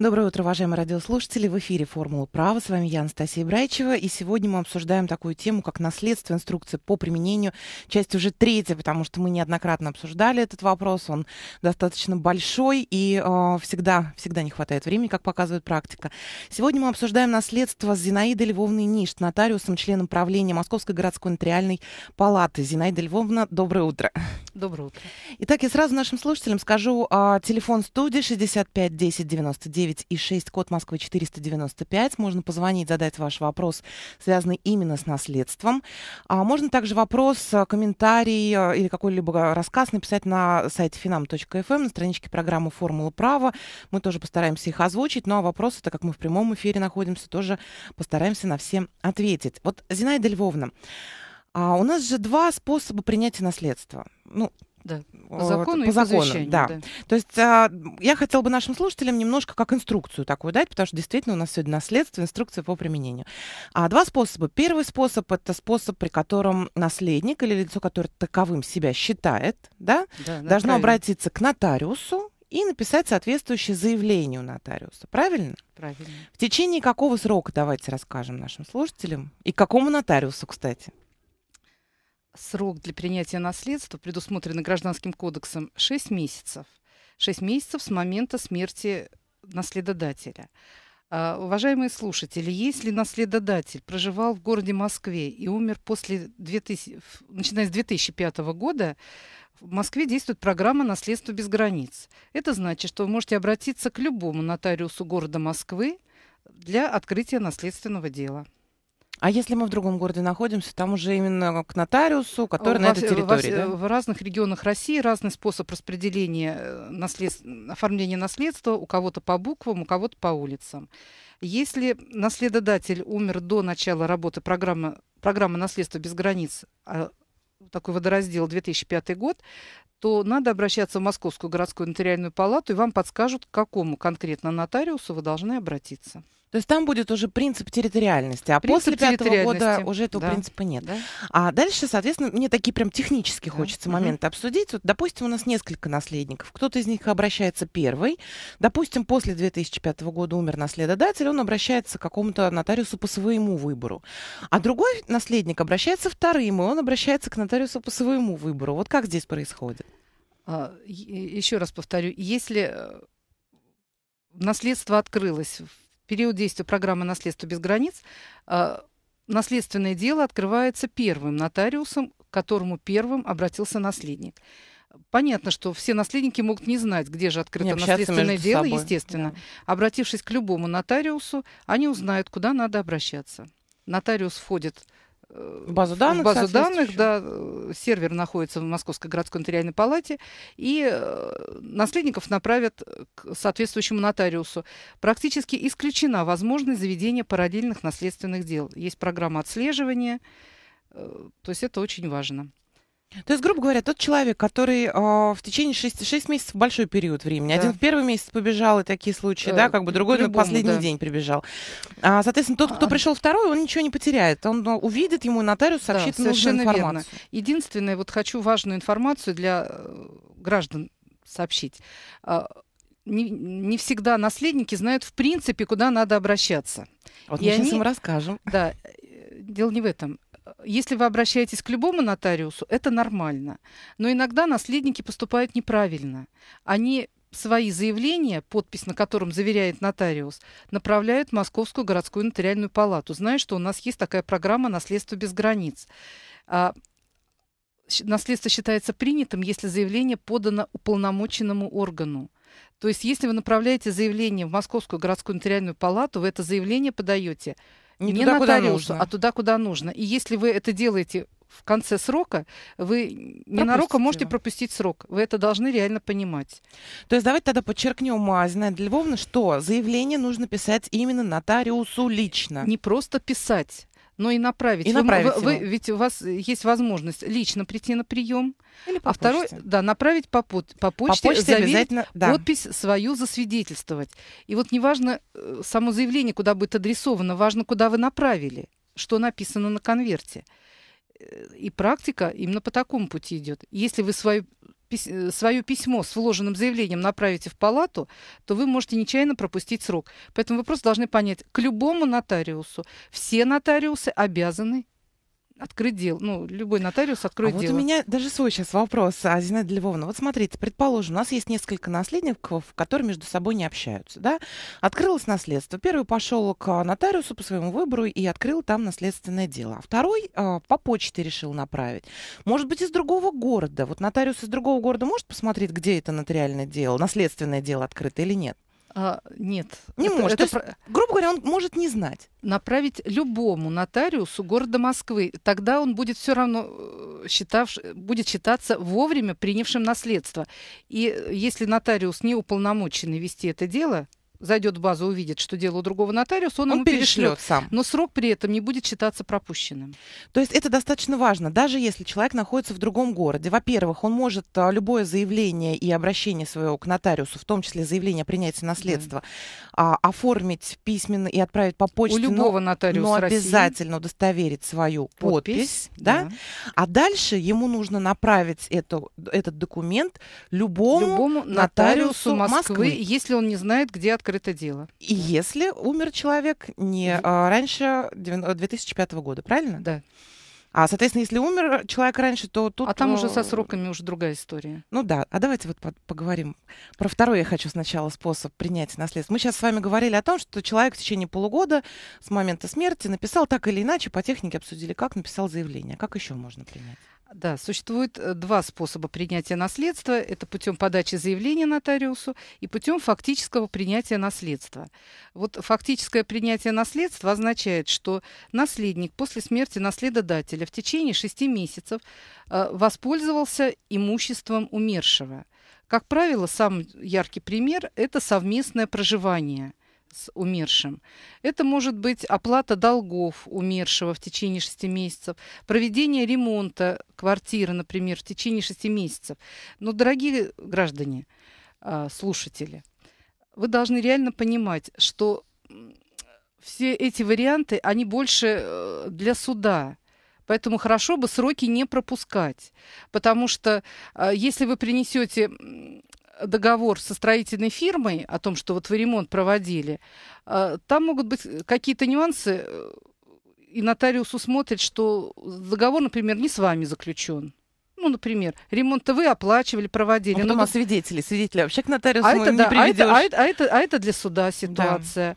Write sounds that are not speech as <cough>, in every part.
Доброе утро, уважаемые радиослушатели. В эфире «Формула права». С вами я, Анастасия Брайчева. И сегодня мы обсуждаем такую тему, как наследство, инструкции по применению. Часть уже третья, потому что мы неоднократно обсуждали этот вопрос. Он достаточно большой и э, всегда, всегда не хватает времени, как показывает практика. Сегодня мы обсуждаем наследство с Зинаидой Львовной Ништ, нотариусом, членом правления Московской городской нотариальной палаты. Зинаида Львовна, доброе утро. Доброе утро. Итак, я сразу нашим слушателям скажу а, телефон студии 65 10 99 и 6, код Москвы 495. Можно позвонить, задать ваш вопрос, связанный именно с наследством. А, можно также вопрос, а, комментарий а, или какой-либо а, рассказ написать на сайте finam.fm, эм, на страничке программы «Формула права». Мы тоже постараемся их озвучить. Ну а вопросы, так как мы в прямом эфире находимся, тоже постараемся на все ответить. Вот, Зинаида Львовна, а у нас же два способа принятия наследства. Ну, да. По закону по и закону, да. да. То есть а, я хотела бы нашим слушателям немножко как инструкцию такую дать, потому что действительно у нас сегодня наследство, инструкция по применению. А два способа. Первый способ это способ, при котором наследник или лицо, которое таковым себя считает, да, да должно правильно. обратиться к нотариусу и написать соответствующее заявление у нотариуса. Правильно? Правильно. В течение какого срока, давайте расскажем нашим слушателям, и какому нотариусу, кстати? Срок для принятия наследства, предусмотренный Гражданским кодексом, 6 месяцев. 6 месяцев с момента смерти наследодателя. А, уважаемые слушатели, если наследодатель проживал в городе Москве и умер после 2000, начиная с 2005 года, в Москве действует программа «Наследство без границ». Это значит, что вы можете обратиться к любому нотариусу города Москвы для открытия наследственного дела. А если мы в другом городе находимся, там уже именно к нотариусу, который на этой э, территории, э, да? В разных регионах России разный способ распределения э, наслед... оформления наследства, у кого-то по буквам, у кого-то по улицам. Если наследодатель умер до начала работы программы, программы наследства без границ», а такой водораздел 2005 год, то надо обращаться в Московскую городскую нотариальную палату, и вам подскажут, к какому конкретно нотариусу вы должны обратиться. То есть там будет уже принцип территориальности, а принцип после пятого года уже этого да. принципа нет. Да? А дальше, соответственно, мне такие прям технически да. хочется моменты угу. обсудить. Вот, допустим, у нас несколько наследников. Кто-то из них обращается первый. Допустим, после 2005 года умер наследодатель, он обращается к какому-то нотариусу по своему выбору. А другой наследник обращается вторым, и он обращается к нотариусу по своему выбору. Вот как здесь происходит? А, еще раз повторю, если э, наследство открылось в период действия программы «Наследство без границ» а, наследственное дело открывается первым нотариусом, к которому первым обратился наследник. Понятно, что все наследники могут не знать, где же открыто наследственное дело, собой. естественно. Да. Обратившись к любому нотариусу, они узнают, куда надо обращаться. Нотариус входит в Э, базу данных, базу данных, да, э, сервер находится в Московской городской нотариальной палате, и э, наследников направят к соответствующему нотариусу. Практически исключена возможность заведения параллельных наследственных дел. Есть программа отслеживания, то есть это очень важно. То есть, грубо говоря, тот человек, который э, в течение 6, 6 месяцев большой период времени, да. один в первый месяц побежал, и такие случаи, да, э, да как бы другой любому, на последний да. день прибежал. А, соответственно, тот, кто а... пришел второй, он ничего не потеряет. Он э, увидит, ему нотариус сообщит да, нужную информацию. Верно. Единственное, вот хочу важную информацию для э, граждан сообщить. А, не, не всегда наследники знают в принципе, куда надо обращаться. Вот и мы сейчас они, им расскажем. Да, дело не в этом если вы обращаетесь к любому нотариусу, это нормально. Но иногда наследники поступают неправильно. Они свои заявления, подпись на котором заверяет нотариус, направляют в Московскую городскую нотариальную палату, зная, что у нас есть такая программа «Наследство без границ». А, наследство считается принятым, если заявление подано уполномоченному органу. То есть, если вы направляете заявление в Московскую городскую нотариальную палату, вы это заявление подаете – не, не туда, куда нужно. а туда, куда нужно. И если вы это делаете в конце срока, вы ненароком можете пропустить срок. Вы это должны реально понимать. То есть давайте тогда подчеркнем, Зинаида Львовна, что заявление нужно писать именно нотариусу лично. Не просто писать, но и направить. И вы, направить вы, вы, ведь у вас есть возможность лично прийти на прием, Или по а почте. второй, да, направить по, по, по почте, по почте обязательно да. подпись свою засвидетельствовать. И вот неважно э, само заявление, куда будет адресовано, важно, куда вы направили, что написано на конверте. Э, и практика именно по такому пути идет. Если вы свою Э, свое письмо с вложенным заявлением направите в палату, то вы можете нечаянно пропустить срок. Поэтому вы просто должны понять, к любому нотариусу все нотариусы обязаны открыть дело. Ну, любой нотариус а откроет а дело. Вот у меня даже свой сейчас вопрос, а, Зинаида Львовна. Вот смотрите, предположим, у нас есть несколько наследников, которые между собой не общаются, да? Открылось наследство. Первый пошел к нотариусу по своему выбору и открыл там наследственное дело. А второй а, по почте решил направить. Может быть, из другого города. Вот нотариус из другого города может посмотреть, где это нотариальное дело, наследственное дело открыто или нет? А, нет. Не это, может. Это, есть, про... грубо говоря, он может не знать. Направить любому нотариусу города Москвы. Тогда он будет все равно э, считав, будет считаться вовремя принявшим наследство. И если нотариус не уполномоченный вести это дело, зайдет в базу, увидит, что дело у другого нотариуса, он, он ему перешлет, перешлет сам. Но срок при этом не будет считаться пропущенным. То есть это достаточно важно, даже если человек находится в другом городе. Во-первых, он может а, любое заявление и обращение своего к нотариусу, в том числе заявление о принятии наследства, да. А, оформить письменно и отправить по почте. У любого но, нотариуса Но обязательно России. удостоверить свою подпись. подпись да? да. А дальше ему нужно направить эту, этот документ любому, любому нотариусу, нотариусу Москвы, Москвы, если он не знает, где открыто дело. И если умер человек не а, раньше 2005 э, года, правильно? Да. А, соответственно, если умер человек раньше, то тут... А там э, уже со сроками уже другая история. Ну да. А давайте вот поговорим про второй, я хочу сначала, способ принятия наследства. Мы сейчас с вами говорили о том, что человек в течение полугода с момента смерти написал так или иначе, по технике обсудили, как написал заявление. Как еще можно принять? Да, существует э, два способа принятия наследства. Это путем подачи заявления нотариусу и путем фактического принятия наследства. Вот фактическое принятие наследства означает, что наследник после смерти наследодателя в течение шести месяцев э, воспользовался имуществом умершего. Как правило, самый яркий пример – это совместное проживание – с умершим. Это может быть оплата долгов умершего в течение шести месяцев, проведение ремонта квартиры, например, в течение шести месяцев. Но, дорогие граждане, а, слушатели, вы должны реально понимать, что все эти варианты, они больше э, для суда. Поэтому хорошо бы сроки не пропускать. Потому что а, если вы принесете договор со строительной фирмой о том, что вот вы ремонт проводили, а, там могут быть какие-то нюансы, э, и нотариус усмотрит, что договор, например, не с вами заключен. Ну, например, ремонт-то вы оплачивали, проводили. А потом но... а свидетели? Свидетели вообще к нотариусу а это, не да, приведешь. А, а это, а, это, а, это, для суда ситуация.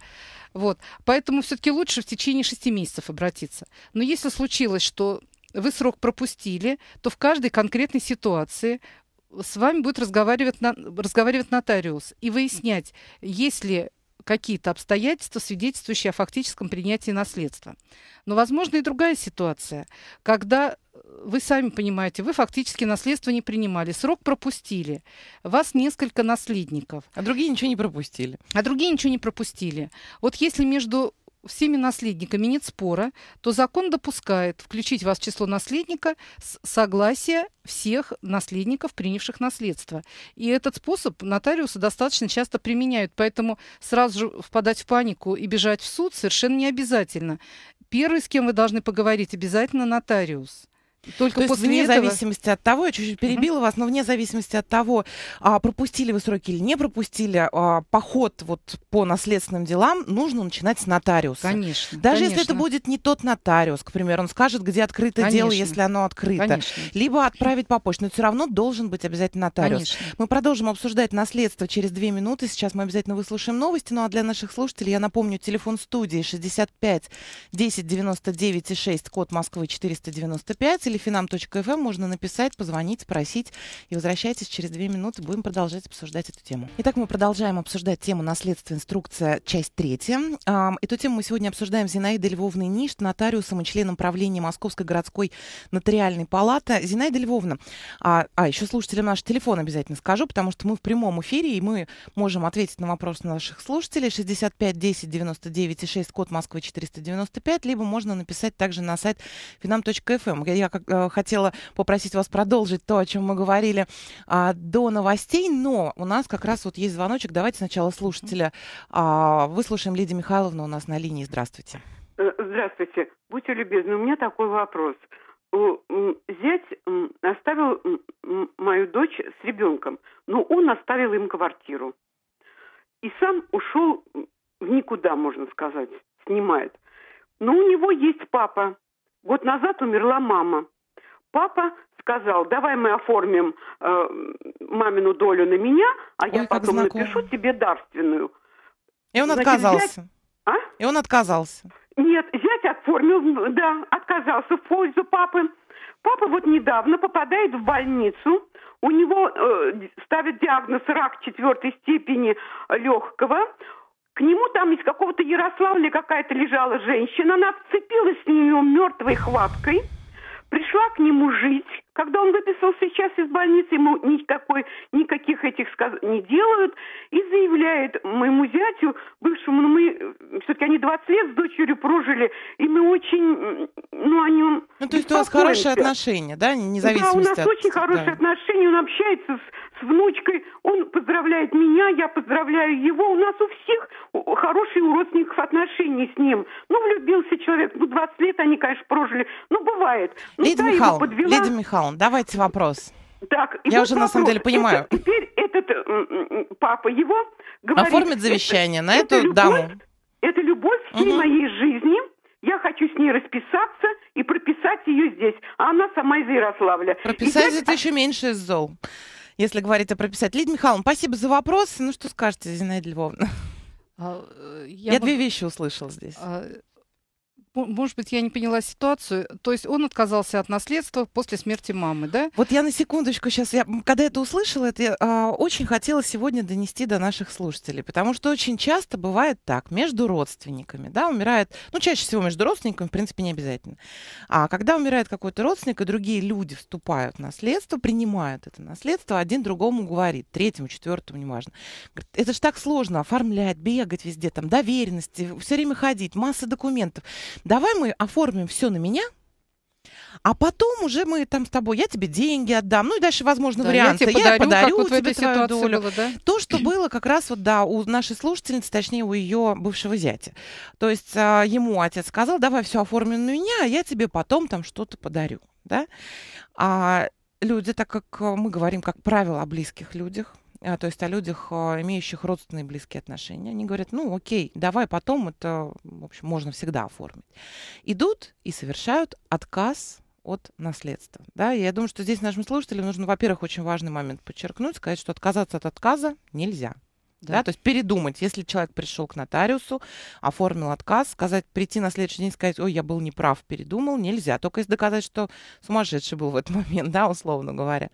Да. Вот. Поэтому все-таки лучше в течение шести месяцев обратиться. Но если случилось, что вы срок пропустили, то в каждой конкретной ситуации с вами будет разговаривать, на, разговаривать нотариус и выяснять, есть ли какие-то обстоятельства, свидетельствующие о фактическом принятии наследства. Но, возможно, и другая ситуация, когда э, вы сами понимаете, вы фактически наследство не принимали, срок пропустили, вас несколько наследников. А другие ничего не пропустили. А другие ничего не пропустили. Вот если между всеми наследниками нет спора, то закон допускает включить вас в число наследника с согласия всех наследников, принявших наследство. И этот способ нотариусы достаточно часто применяют, поэтому сразу же впадать в панику и бежать в суд совершенно не обязательно. Первый, с кем вы должны поговорить, обязательно нотариус. Только То после есть вне этого... зависимости от того, я чуть-чуть перебила mm-hmm. вас, но вне зависимости от того, а, пропустили вы сроки или не пропустили, а, поход вот по наследственным делам нужно начинать с нотариуса. Конечно. Даже конечно. если это будет не тот нотариус, к примеру, он скажет, где открыто конечно. дело, если оно открыто. Конечно. Либо отправить по почте, но все равно должен быть обязательно нотариус. Конечно. Мы продолжим обсуждать наследство через две минуты. Сейчас мы обязательно выслушаем новости. Ну а для наших слушателей я напомню, телефон студии 65 10 99 6, код Москвы 495 telefinam.fm эм можно написать, позвонить, спросить. И возвращайтесь через две минуты, будем продолжать обсуждать эту тему. Итак, мы продолжаем обсуждать тему наследство, инструкция, часть третья. Эту тему мы сегодня обсуждаем с Зинаидой Львовной Ништ, нотариусом и членом правления Московской городской нотариальной палаты. Зинаида Львовна, а, а еще слушателям наш телефон обязательно скажу, потому что мы в прямом эфире, и мы можем ответить на вопросы наших слушателей. 65 10 99 6, код Москвы 495, либо можно написать также на сайт finam.fm. Эм. Я, Э, хотела попросить вас продолжить то, о чем мы говорили а, до новостей, но у нас как раз вот есть звоночек. Давайте сначала слушателя а, выслушаем. Лидия Михайловна у нас на линии. Здравствуйте. Э, здравствуйте. Будьте любезны, у меня такой вопрос. Э, зять оставил мою дочь с ребенком, но он оставил им квартиру. И сам ушел в никуда, можно сказать, снимает. Но у него есть папа, Год назад умерла мама. Папа сказал, давай мы оформим э, мамину долю на меня, а Ой, я потом напишу тебе дарственную. И он Значит, отказался. Взять... А? И он отказался. Нет, зять оформил, да, отказался в пользу папы. Папа вот недавно попадает в больницу, у него э, ставят диагноз рак четвертой степени легкого, к нему там из какого-то Ярославля какая-то лежала женщина. Она вцепилась в нее мертвой хваткой, пришла к нему жить. Когда он выписался сейчас из больницы, ему никакой, никаких этих сказ... не делают. И заявляет моему зятю, бывшему, ну мы, э, все-таки они 20 лет с дочерью прожили, и мы очень, ну, о нем Ну, то есть у вас хорошие отношения, да, независимо да, у нас от... очень хорошие да. отношения, он общается с, с внучкой, он поздравляет меня, я поздравляю его. У нас у всех хорошие у родственников отношения с ним. Ну, влюбился человек, ну, 20 лет они, конечно, прожили. Ну, бывает. Ну, Лидия да, Михайловна, Лидия Михайловна, Браун, давайте вопрос. Так, Я уже вопрос, на самом деле понимаю. Это, теперь этот папа его говорит... Оформит завещание это, на эту любовь, даму. Это любовь всей угу. моей жизни. Я хочу с ней расписаться и прописать ее здесь. А она сама из Ярославля. Прописать и это еще меньше из зол, если говорить о прописать. Лидия Михайловна, спасибо за вопрос. Ну что скажете, Зинаида Львовна? А, э, я, я бы... две вещи услышал здесь. А, может быть, я не поняла ситуацию. То есть он отказался от наследства после смерти мамы, да? Вот я на секундочку сейчас, я, когда это услышала, это я, а, очень хотела сегодня донести до наших слушателей, потому что очень часто бывает так, между родственниками, да, умирает, ну, чаще всего между родственниками, в принципе, не обязательно. А когда умирает какой-то родственник, и другие люди вступают в наследство, принимают это наследство, один другому говорит, третьему, четвертому, неважно. Говорит, это же так сложно оформлять, бегать везде, там, доверенности, все время ходить, масса документов давай мы оформим все на меня, а потом уже мы там с тобой, я тебе деньги отдам. Ну и дальше, возможно, да, варианты. Я тебе подарю, я подарю вот тебе твою долю. Было, да? То, что было как раз вот, да, у нашей слушательницы, точнее, у ее бывшего зятя. То есть а, ему отец сказал, давай все оформим на меня, а я тебе потом там что-то подарю. Да? А люди, так как а, мы говорим, как правило, о близких людях, а, то есть о людях, э, имеющих родственные близкие отношения. Они говорят, ну окей, давай потом это, в общем, можно всегда оформить. Идут и совершают отказ от наследства. Да? я думаю, что здесь нашим слушателям нужно, во-первых, очень важный момент подчеркнуть, сказать, что отказаться от отказа нельзя. Да. да, то есть передумать, если человек пришел к нотариусу, оформил отказ, сказать, прийти на следующий день и сказать, ой, я был неправ, передумал, нельзя. Только если доказать, что сумасшедший был в этот <laughs> момент, да, условно говоря.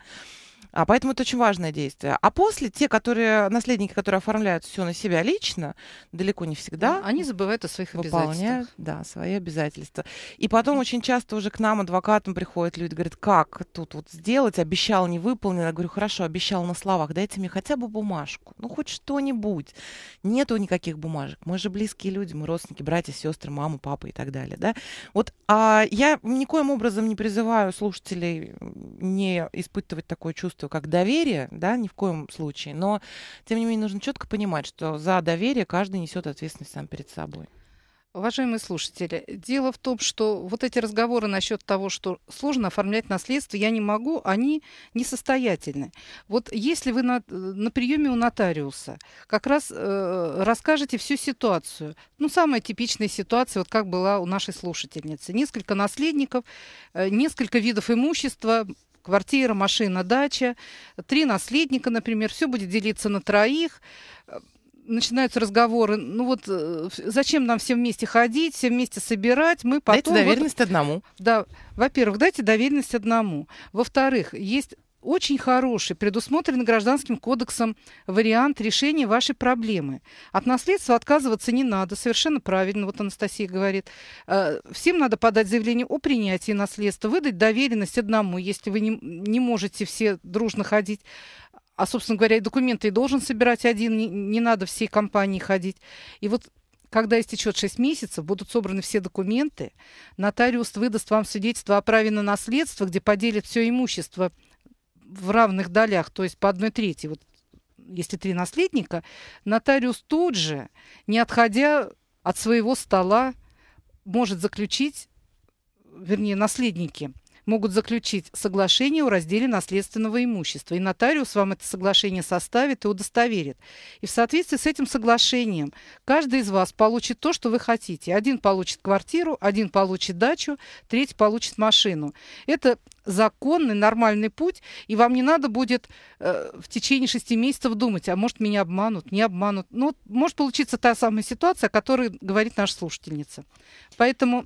А поэтому это очень важное действие. А после те, которые наследники, которые оформляют все на себя лично, далеко не всегда. Да, они забывают о своих обязательствах. Да, свои обязательства. И потом очень часто уже к нам адвокатам приходят люди, говорят, как тут вот сделать? Обещал, не выполнил. Я говорю, хорошо, обещал на словах, дайте мне хотя бы бумажку, ну хоть что-нибудь. Нету никаких бумажек. Мы же близкие люди, мы родственники, братья, сестры, мама, папа и так далее, да? Вот а я никоим образом не призываю слушателей не испытывать такое чувство чувствую как доверие, да, ни в коем случае, но, тем не менее, нужно четко понимать, что за доверие каждый несет ответственность сам перед собой. Уважаемые слушатели, дело в том, что вот эти разговоры насчет того, что сложно оформлять наследство, я не могу, они несостоятельны. Вот если вы на, на приеме у нотариуса как раз э, расскажете всю ситуацию, ну, самая типичная ситуация, вот как была у нашей слушательницы, несколько наследников, э, несколько видов имущества, Квартира, машина, дача, три наследника, например, все будет делиться на троих начинаются разговоры, ну вот э, зачем нам все вместе ходить, все вместе собирать, мы потом... Дайте доверенность вот, одному. Да, во-первых, дайте доверенность одному. Во-вторых, есть очень хороший, предусмотрен Гражданским кодексом вариант решения вашей проблемы. От наследства отказываться не надо, совершенно правильно, вот Анастасия говорит. Э, всем надо подать заявление о принятии наследства, выдать доверенность одному, если вы не, не можете все дружно ходить. А, собственно говоря, и документы и должен собирать один, не, не надо всей компании ходить. И вот когда истечет 6 месяцев, будут собраны все документы, нотариус выдаст вам свидетельство о праве на наследство, где поделит все имущество в равных долях, то есть по одной трети, вот если три наследника, нотариус тут же, не отходя от своего стола, может заключить, вернее, наследники – могут заключить соглашение о разделе наследственного имущества. И нотариус вам это соглашение составит и удостоверит. И в соответствии с этим соглашением каждый из вас получит то, что вы хотите. Один получит квартиру, один получит дачу, третий получит машину. Это законный, нормальный путь, и вам не надо будет э, в течение шести месяцев думать, а может меня обманут, не обманут. Ну, может получиться та самая ситуация, о которой говорит наша слушательница. Поэтому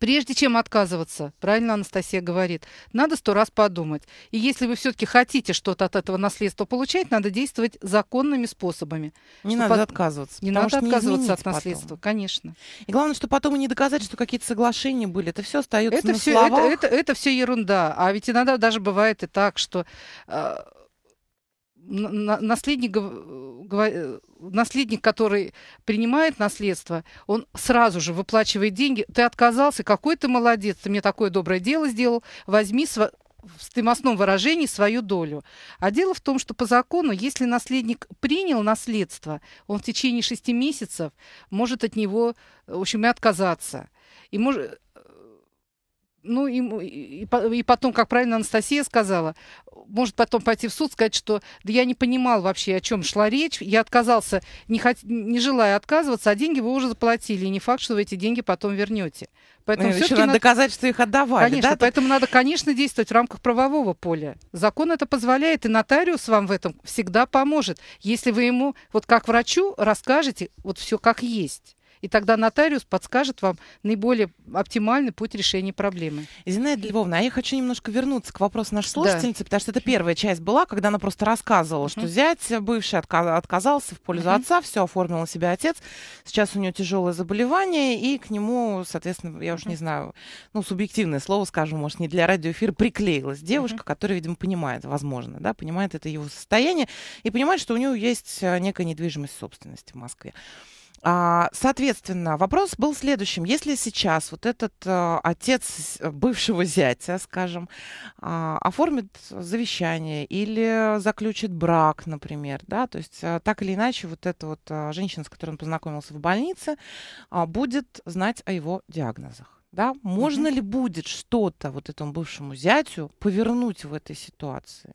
Прежде чем отказываться, правильно Анастасия говорит, надо сто раз подумать. И если вы все-таки хотите что-то от этого наследства получать, надо действовать законными способами. Не надо под... отказываться. Не надо отказываться не от наследства, потом. конечно. И главное, что потом и не доказать, что какие-то соглашения были. Это все остается это на все, словах. Это, это, это все ерунда. А ведь иногда даже бывает и так, что... Э, наследник, э, наследник, который принимает наследство, он сразу же выплачивает деньги. Ты отказался, какой ты молодец, ты мне такое доброе дело сделал, возьми св в стымосном выражении свою долю. А дело в том, что по закону, если наследник принял наследство, он в течение шести месяцев может от него, в общем, и отказаться. И может, ну и, и, и потом, как правильно Анастасия сказала, может потом пойти в суд сказать, что да я не понимал вообще, о чем шла речь, я отказался, не, хот... не желая отказываться, а деньги вы уже заплатили, и не факт, что вы эти деньги потом вернете. Поэтому ну, еще надо, надо доказать, что их отдавали. Конечно, да? поэтому надо, конечно, действовать в рамках правового поля. Закон это позволяет, и нотариус вам в этом всегда поможет, если вы ему, вот как врачу, расскажете вот все как есть. И тогда нотариус подскажет вам наиболее оптимальный путь решения проблемы. Зинаида Львовна, а я хочу немножко вернуться к вопросу нашей слушательницы, да. потому что это первая часть была, когда она просто рассказывала, uh-huh. что зять бывший отка- отказался в пользу uh отца, все оформил на себя отец, сейчас у нее тяжелое заболевание, и к нему, соответственно, я уж не знаю, ну, субъективное слово, скажем, может, не для радиоэфира, приклеилась девушка, uh которая, видимо, понимает, возможно, да, понимает это его состояние и понимает, что у нее есть э, некая недвижимость собственности в Москве. А, соответственно, вопрос был следующим. Если сейчас вот этот а, отец э, бывшего зятя, скажем, а, оформит завещание или заключит брак, например, да, то есть э, так или иначе вот эта вот женщина, с которой он познакомился в больнице, будет знать о его диагнозах. Да? Можно угу. ли будет что-то вот этому бывшему зятю повернуть в этой ситуации?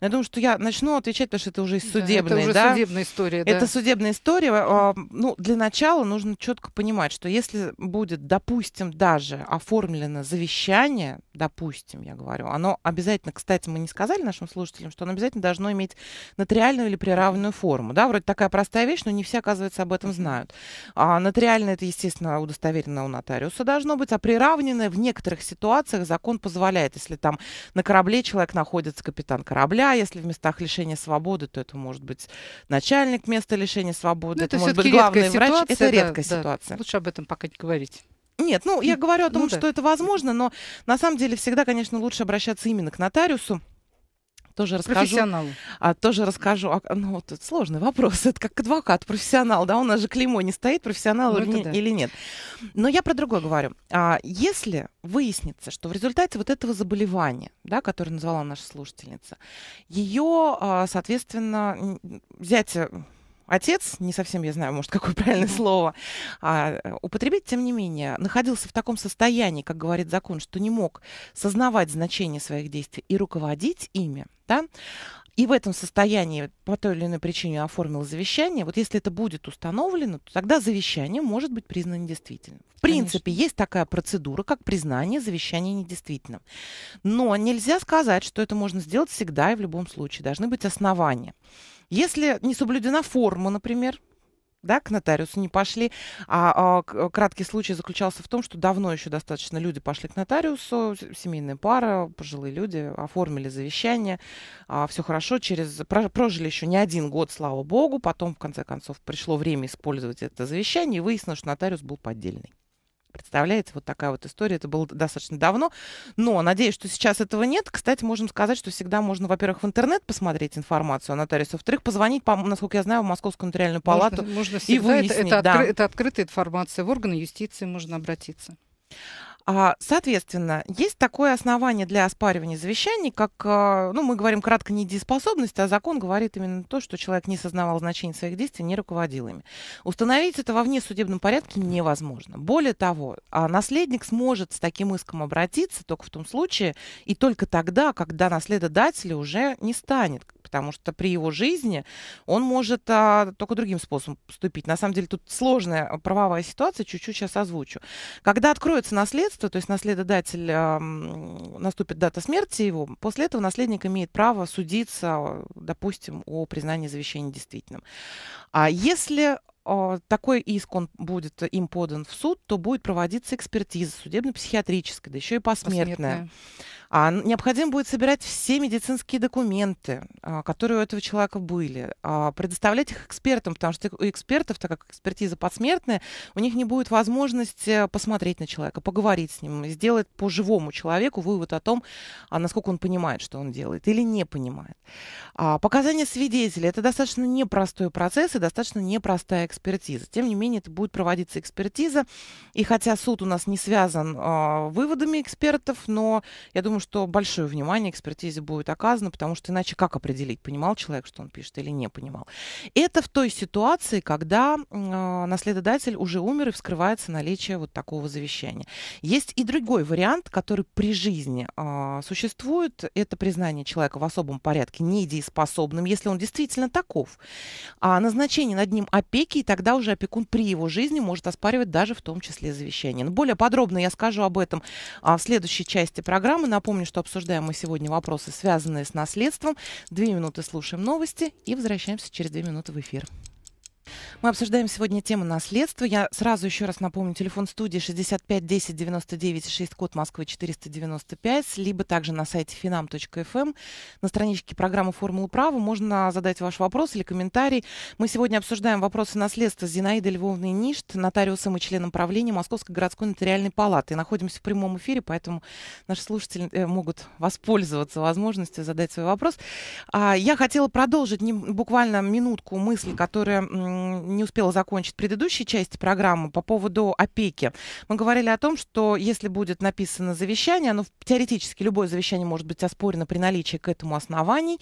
Но я думаю, что я начну отвечать, потому что это уже судебная. Да, это уже да? судебная история. Да. Это судебная история. А, ну, для начала нужно четко понимать, что если будет, допустим, даже оформлено завещание, допустим, я говорю, оно обязательно, кстати, мы не сказали нашим слушателям, что оно обязательно должно иметь нотариальную или приравную форму. Да, вроде такая простая вещь, но не все, оказывается, об этом знают. А нотариально это, естественно, удостоверено у нотариуса должно быть, а приравненное в некоторых ситуациях закон позволяет, если там на корабле человек находится, капитан корабля. Если в местах лишения свободы, то это может быть начальник места лишения свободы, ну, это, это может быть главный врач. Ситуация, это редкая да, ситуация. Лучше об этом пока не говорить. Нет, ну я говорю о ну том, ну, да. что это возможно, но на самом деле всегда, конечно, лучше обращаться именно к нотариусу тоже расскажу. Профессионал. А, тоже расскажу. А, ну, вот это сложный вопрос. <laughs> Это как адвокат, профессионал, да? У нас же клеймо не стоит, профессионал ну, или, не, да. или нет. Но я про другое говорю. А, если выяснится, что в результате вот этого заболевания, да, которое назвала наша слушательница, ее, а, соответственно, взять э, отец, не совсем я знаю, может, какое правильное слово, а, употребить, тем не менее, находился в таком состоянии, как говорит закон, что не мог сознавать значение своих действий и руководить ими, да, и в этом состоянии по той или иной причине оформил завещание, вот если это будет установлено, то тогда завещание может быть признано недействительным. В принципе, Конечно. есть такая процедура, как признание завещания недействительным. Но нельзя сказать, что это можно сделать всегда и в любом случае. Должны быть основания. Если не соблюдена форма, например, да, к нотариусу не пошли. А, а э, краткий случай заключался в том, что давно еще достаточно люди пошли к нотариусу, семейная пара, пожилые люди, оформили завещание, а, все хорошо, через, прожили еще не один год, слава богу, потом, в конце концов, пришло время использовать это завещание, и выяснилось, что нотариус был поддельный. Представляете, вот такая вот история. Это было достаточно давно. Но надеюсь, что сейчас этого нет. Кстати, можем сказать, что всегда можно, во-первых, в интернет посмотреть информацию о нотариусе, во-вторых, позвонить, по, насколько я знаю, в Московскую нотариальную палату можно, можно и выяснить. Это, это, да. это открытая информация. В органы юстиции можно обратиться. А, Соответственно, есть такое основание для оспаривания завещаний, как, а, ну, мы говорим кратко недееспособность, а закон говорит именно то, что человек не сознавал значения своих действий, не руководил ими. Установить это во внесудебном порядке невозможно. Более того, а наследник сможет с таким иском обратиться только в том случае и только тогда, когда наследодателя уже не станет, потому что при его жизни он может а, только другим способом поступить. На самом деле тут сложная а, правовая ситуация, чуть-чуть сейчас озвучу. Когда откроется наследство, то есть наследодатель, а, наступит дата смерти его, после этого наследник имеет право судиться, допустим, о признании завещания действительным. А если а, такой иск он будет им подан в суд, то будет проводиться экспертиза судебно-психиатрическая, да еще и посмертная. посмертная. А необходимо будет собирать все медицинские документы, а, которые у этого человека были, а, предоставлять их экспертам, потому что у экспертов, так как экспертиза подсмертная, у них не будет возможности посмотреть на человека, поговорить с ним, сделать по живому человеку вывод о том, а, насколько он понимает, что он делает или не понимает. показания свидетелей – это достаточно непростой процесс и достаточно непростая экспертиза. Тем не менее, это будет проводиться экспертиза, и хотя суд у нас не связан выводами экспертов, но я думаю, думаю, что большое внимание экспертизе будет оказано, потому что иначе как определить, понимал человек, что он пишет или не понимал. Это в той ситуации, когда э, наследодатель уже умер и вскрывается наличие вот такого завещания. Есть и другой вариант, который при жизни э, существует. Это признание человека в особом порядке недееспособным, если он действительно таков. А назначение над ним опеки, и тогда уже опекун при его жизни может оспаривать даже в том числе завещание. Но более подробно я скажу об этом а, в следующей части программы. Напомню, Напомню, что обсуждаем мы сегодня вопросы, связанные с наследством. Две минуты слушаем новости и возвращаемся через две минуты в эфир. Мы обсуждаем сегодня тему наследства. Я сразу еще раз напомню, телефон студии 65 10 99 6, код Москвы 495, либо также на сайте finam.fm. Эм. На страничке программы «Формула права» можно задать ваш вопрос или комментарий. Мы сегодня обсуждаем вопросы наследства с Зинаидой Львовной Ништ, нотариусом и членом правления Московской городской нотариальной палаты. И находимся в прямом эфире, поэтому наши слушатели э, могут воспользоваться возможностью задать свой вопрос. А, я хотела продолжить буквально минутку мысль, которая не успела закончить предыдущей части программы по поводу опеки. Мы говорили о том, что если будет написано завещание, оно теоретически любое завещание может быть оспорено при наличии к этому оснований.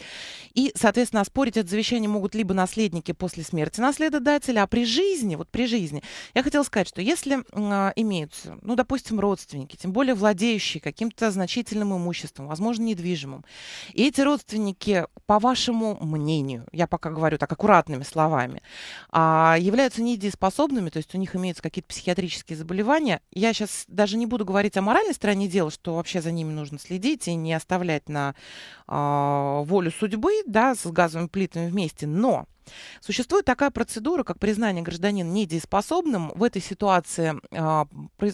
И, соответственно, оспорить это завещание могут либо наследники после смерти наследодателя, а при жизни, вот при жизни, я хотела сказать, что если э, имеются, ну, допустим, родственники, тем более владеющие каким-то значительным имуществом, возможно, недвижимым, и эти родственники, по вашему мнению, я пока говорю так аккуратными словами, а, являются недееспособными, то есть у них имеются какие-то психиатрические заболевания. Я сейчас даже не буду говорить о моральной стороне дела, что вообще за ними нужно следить и не оставлять на а, волю судьбы, да, с газовыми плитами вместе, но Существует такая процедура, как признание гражданина недееспособным. В этой ситуации а,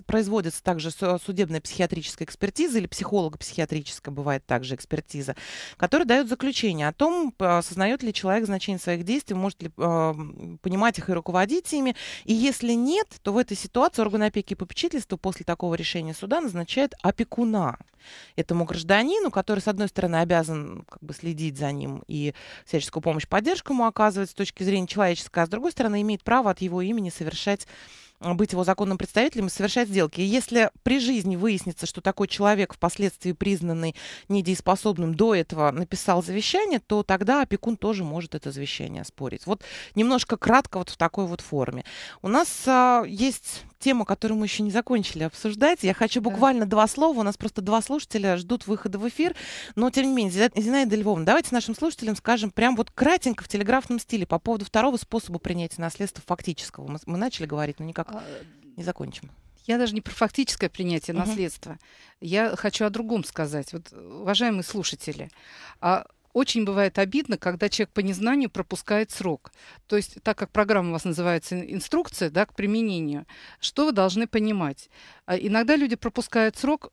производится также судебная психиатрическая экспертиза или психолого-психиатрическая бывает также экспертиза, которая дает заключение о том, осознает ли человек значение своих действий, может ли а, понимать их и руководить ими. И если нет, то в этой ситуации орган опеки и попечительства после такого решения суда назначает опекуна этому гражданину, который, с одной стороны, обязан как бы следить за ним и всяческую помощь, поддержку ему оказывать с точки зрения человеческой, а с другой стороны, имеет право от его имени совершать а, быть его законным представителем и совершать сделки. И если при жизни выяснится, что такой человек, впоследствии признанный недееспособным, до этого написал завещание, то тогда опекун тоже может это завещание спорить. Вот немножко кратко вот в такой вот форме. У нас а, есть тему, которую мы еще не закончили обсуждать. Я хочу буквально да. два слова. У нас просто два слушателя ждут выхода в эфир. Но, тем не менее, Зинаида Львовна, давайте нашим слушателям скажем прям вот кратенько в телеграфном стиле по поводу второго способа принятия наследства фактического. Мы, мы начали говорить, но никак а... не закончим. Я даже не про фактическое принятие угу. наследства. Я хочу о другом сказать. Вот, уважаемые слушатели, а очень бывает обидно, когда человек по незнанию пропускает срок. То есть, так как программа у вас называется инструкция да, к применению, что вы должны понимать? А иногда люди пропускают срок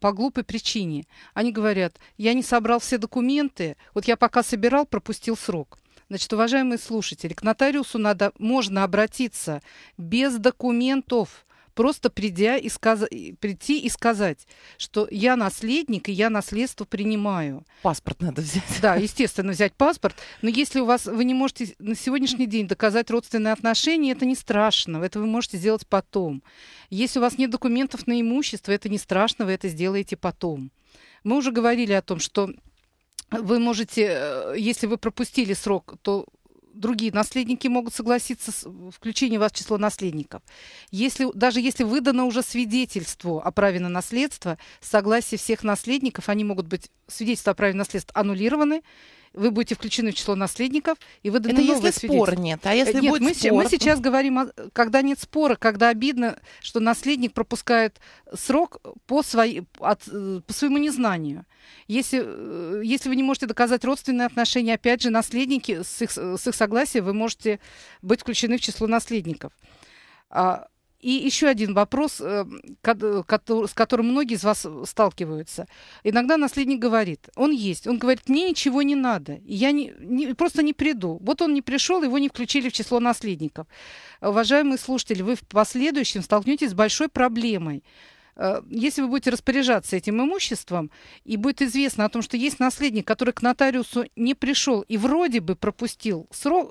по глупой причине. Они говорят, я не собрал все документы, вот я пока собирал, пропустил срок. Значит, уважаемые слушатели, к нотариусу надо, можно обратиться без документов просто придя и сказ... прийти и сказать, что я наследник и я наследство принимаю. Паспорт надо взять. Да, естественно, взять паспорт. Но если у вас вы не можете на сегодняшний день доказать родственные отношения, это не страшно. Это вы можете сделать потом. Если у вас нет документов на имущество, это не страшно, вы это сделаете потом. Мы уже говорили о том, что вы можете, э, если вы пропустили срок, то другие наследники могут согласиться с включением вас в число наследников. Если, даже если выдано уже свидетельство о праве на наследство, согласие всех наследников, они могут быть, свидетельства о праве на наследство аннулированы, вы будете включены в число наследников и выданы Это новое если спор нет, а если э, нет, будет мы, спор? мы сейчас говорим, о, когда нет спора, когда обидно, что наследник пропускает срок по, своей, от, э, по своему незнанию. Если, э, если вы не можете доказать родственные отношения, опять же, наследники, с их, с их согласия вы можете быть включены в число наследников. А и еще один вопрос, э, с которым многие из вас сталкиваются. Иногда наследник говорит, он есть, он говорит, мне ничего не надо, я не, не, просто не приду. Вот он не пришел, его не включили в число наследников. Уважаемые слушатели, вы в последующем столкнетесь с большой проблемой. Э, если вы будете распоряжаться этим имуществом, и будет известно о том, что есть наследник, который к нотариусу не пришел и вроде бы пропустил срок,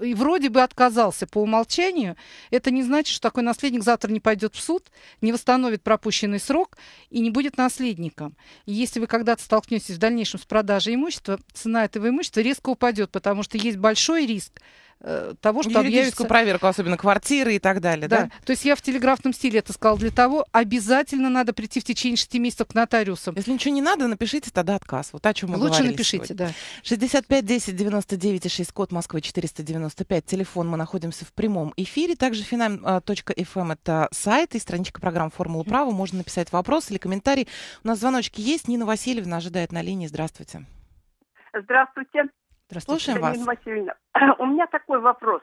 э, и вроде бы отказался по умолчанию, это не значит, что такой наследник завтра не пойдет в суд, не восстановит пропущенный срок и не будет наследником. И если вы когда-то столкнетесь в дальнейшем с продажей имущества, цена этого имущества резко упадет, потому что есть большой риск Э, того, что Юридическую объявится... проверку, особенно квартиры и так далее, да. да? То есть я в телеграфном стиле это сказала. Для того обязательно надо прийти в течение шести месяцев к нотариусам. Если ничего не надо, напишите тогда отказ. Вот о чем мы Лучше напишите, сегодня. да. 65 10 99 и 6 код Москвы 495. Телефон мы находимся в прямом эфире. Также finam.fm а, эм это сайт и страничка программы «Формула права». Можно написать вопрос или комментарий. У нас звоночки есть. Нина Васильевна ожидает на линии. Здравствуйте. Здравствуйте. Здравствуйте. Слушаем вас. Васильевна, <clears throat> у меня такой вопрос.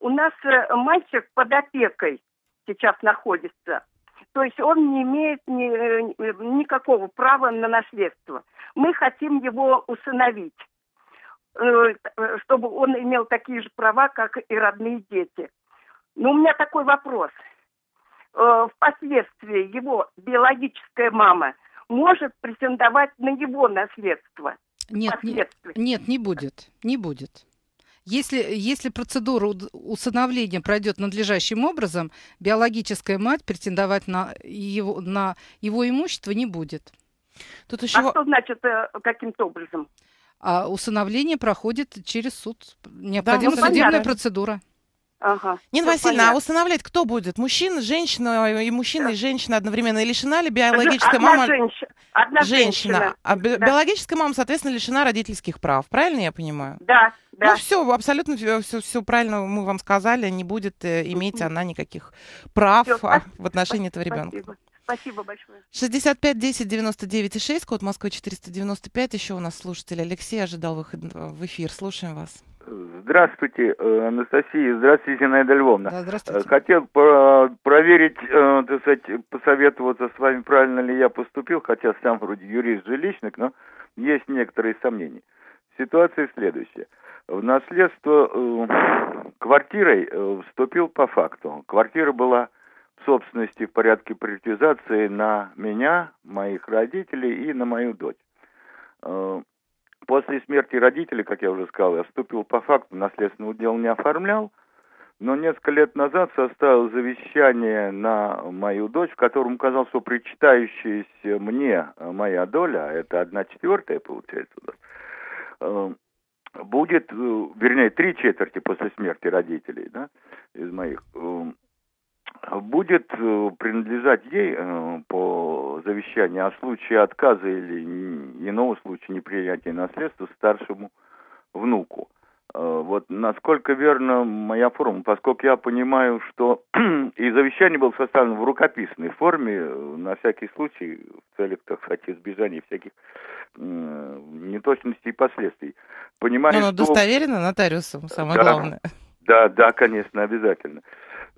У нас э, мальчик под опекой сейчас находится. То есть он не имеет ни, э, никакого права на наследство. Мы хотим его усыновить, э, чтобы он имел такие же права, как и родные дети. Но у меня такой вопрос. Впоследствии его биологическая мама может претендовать на его наследство – нет, не, нет, не будет, не будет. Если, если процедура усыновления пройдет надлежащим образом, биологическая мать претендовать на его, на его имущество не будет. Тут а еще... А что значит э, каким-то образом? А усыновление проходит через суд. Необходима да, ну, судебная понятно. процедура. Ага, Нина Васильевна, а понятно. а усыновлять кто будет? Мужчина, женщина э, и мужчина, да. и женщина одновременно? Или лишена ли биологическая одна мама? Женщина. Одна женщина. женщина. А би- да. биологическая мама, соответственно, лишена родительских прав. Правильно я понимаю? Да, да. Ну все, абсолютно все, все, все правильно мы вам сказали. Не будет э, иметь mm-hmm. она никаких прав все, а, в отношении этого ребенка. Спасибо. Спасибо большое. 65 10 99 6, код Москвы 495. Еще у нас слушатель Алексей ожидал выход э, в эфир. Слушаем вас. Здравствуйте, э, Анастасия, здравствуйте, Зинаида Львовна. Да, здравствуйте. Э, хотел э, проверить, так сказать, посоветоваться с вами, правильно ли я поступил, хотя сам вроде юрист жилищник, но есть некоторые сомнения. Ситуация следующая. В наследство квартирой вступил по факту. Квартира была в собственности в порядке приватизации на меня, моих родителей и на мою дочь После смерти родителей, как я уже сказал, я вступил по факту, наследственного дела не оформлял, но несколько лет назад составил завещание на мою дочь, в котором указал, что причитающаяся мне э, моя доля, а это одна четвертая получается у нас, э, будет, э, вернее, три четверти после смерти родителей, да, из моих, будет э, принадлежать ей э, по завещанию, а в случае отказа или иного случая неприятия наследства старшему внуку. Э, вот насколько верна моя форма, поскольку я понимаю, что <clears throat> и завещание было составлено в рукописной форме, на всякий случай, в целях, так сказать, избежания всяких неточностей и последствий. Понимаю, ну, ну что... достоверно нотариусом, самое да, главное. Да, да, конечно, обязательно.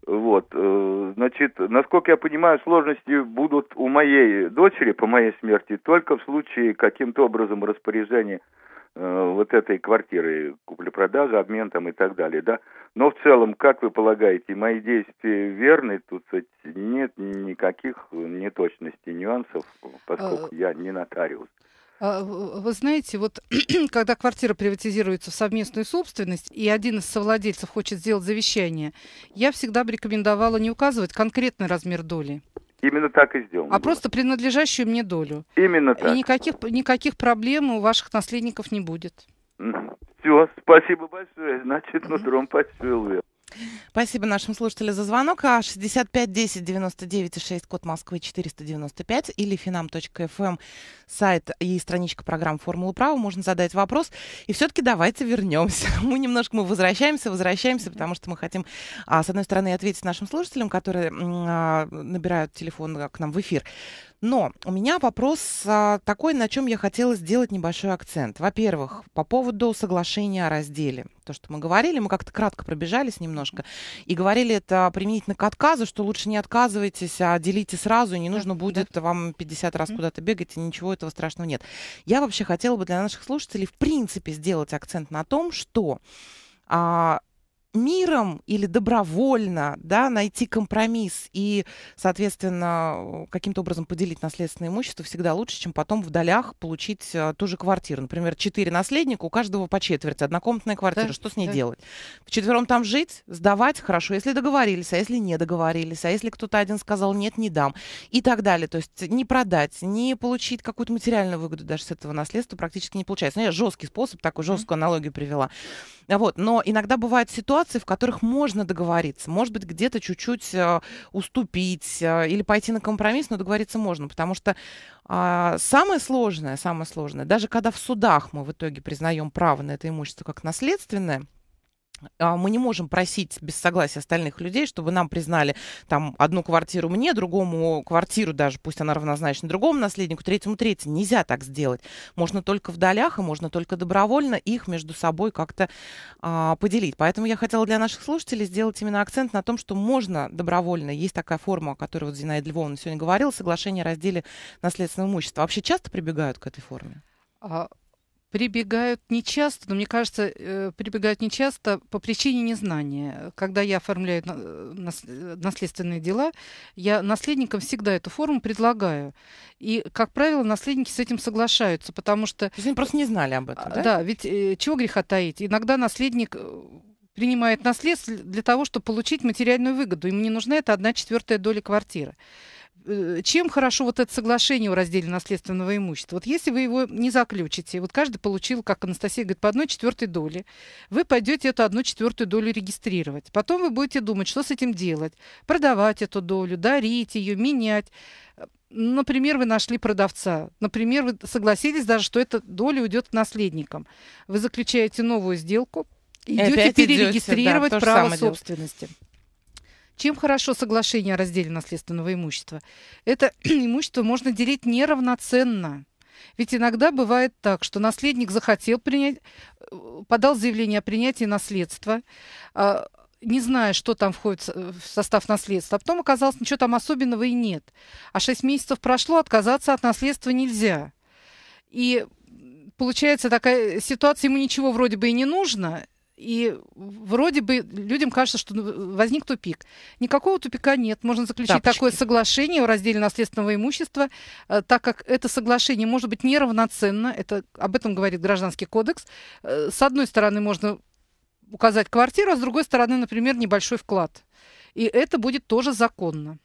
Вот, э, значит, насколько я понимаю, сложности будут у моей дочери по моей смерти только в случае каким-то образом распоряжения э, вот этой квартиры, купли-продажи, обмен там и так далее, да. Но в целом, как вы полагаете, мои действия верны? Тут кстати, нет никаких э, неточностей, нюансов, поскольку а, я не нотариус. А, вы знаете, вот <clears throat> когда квартира приватизируется в совместную собственность, и один из совладельцев хочет сделать завещание, я всегда бы рекомендовала не указывать конкретный размер доли. Именно так и сделано. А было. просто принадлежащую мне долю. Именно так. И никаких, никаких проблем у ваших наследников не будет. Все, спасибо большое. Значит, нутром подсвел я. Спасибо нашим слушателям за звонок. 65 10 99 6, код Москвы 495 или finam.fm, эм, сайт и страничка программы «Формула права». Можно задать вопрос. И все-таки давайте вернемся. <laughs> Мы немножко мы возвращаемся, возвращаемся, потому что мы хотим, а, с одной стороны, ответить нашим слушателям, которые а, набирают телефон а, к нам в эфир. Но у меня вопрос а, такой, на чем я хотела сделать небольшой акцент. Во-первых, по поводу соглашения о разделе. То, что мы говорили, мы как-то кратко пробежались немножко и говорили это применительно к отказу, что лучше не отказывайтесь, а делите сразу, и не нужно будет вам 50 раз куда-то бегать, и ничего этого страшного нет. Я вообще хотела бы для наших слушателей в принципе сделать акцент на том, что а, миром или добровольно да, найти компромисс и, соответственно, каким-то образом поделить наследственное имущество всегда лучше, чем потом в долях получить а, ту же квартиру. Например, четыре наследника, у каждого по четверть, однокомнатная квартира. Да, что с ней да. делать? четвером там жить, сдавать, хорошо, если договорились, а если не договорились, а если кто-то один сказал «нет, не дам» и так далее. То есть не продать, не получить какую-то материальную выгоду даже с этого наследства практически не получается. Ну, я жесткий способ, такую жесткую аналогию привела. Вот. Но иногда бывает ситуация, ситуации, в которых можно договориться. Может быть, где-то чуть-чуть э, уступить э, или пойти на компромисс, но договориться можно, потому что э, самое сложное, самое сложное, даже когда в судах мы в итоге признаем право на это имущество как наследственное, а, мы не можем просить без согласия остальных людей, чтобы нам признали там одну квартиру мне, другому квартиру даже, пусть она равнозначна другому наследнику, третьему третьему. Нельзя так сделать. Можно только в долях и можно только добровольно их между собой как-то а, поделить. Поэтому я хотела для наших слушателей сделать именно акцент на том, что можно добровольно. Есть такая форма, о которой вот Зинаида Львовна сегодня говорила, соглашение о разделе наследственного имущества. Вообще часто прибегают к этой форме? А, Прибегают нечасто, но мне кажется, э, прибегают нечасто по причине незнания. Когда я оформляю э, э, наследственные дела, я наследникам всегда эту форму предлагаю. И, как правило, наследники с этим соглашаются, потому что... То есть они просто не знали об этом, а, да? Да, ведь чего греха таить? Иногда наследник принимает наследство для того, чтобы получить материальную выгоду. Ему не нужна эта одна четвертая доля квартиры. Э, чем хорошо вот это соглашение о разделе наследственного имущества? Вот если вы его не заключите, вот каждый получил, как Анастасия говорит, по одной четвертой доли, вы пойдете эту одну четвертую долю регистрировать. Потом вы будете думать, что с этим делать. Продавать эту долю, дарить ее, менять. Например, вы нашли продавца. Например, вы согласились даже, что эта доля уйдет к наследникам. Вы заключаете новую сделку, идете перерегистрировать идете, да, право собственности. Дело. Чем хорошо соглашение о разделе наследственного имущества? Это <clears throat> имущество можно делить неравноценно. Ведь иногда бывает так, что наследник захотел принять, э, подал заявление о принятии наследства, а, не зная, что там входит э, в состав наследства. А потом оказалось, ничего там особенного и нет. А шесть месяцев прошло, отказаться от наследства нельзя. И получается такая ситуация, ему ничего вроде бы и не нужно, и вроде бы людям кажется, что возник тупик. Никакого тупика нет. Можно заключить Тапочки. такое соглашение о разделе наследственного имущества, э, так как это соглашение может быть неравноценно. Это, об этом говорит Гражданский кодекс. Э, с одной стороны можно указать квартиру, а с другой стороны, например, небольшой вклад. И это будет тоже законно.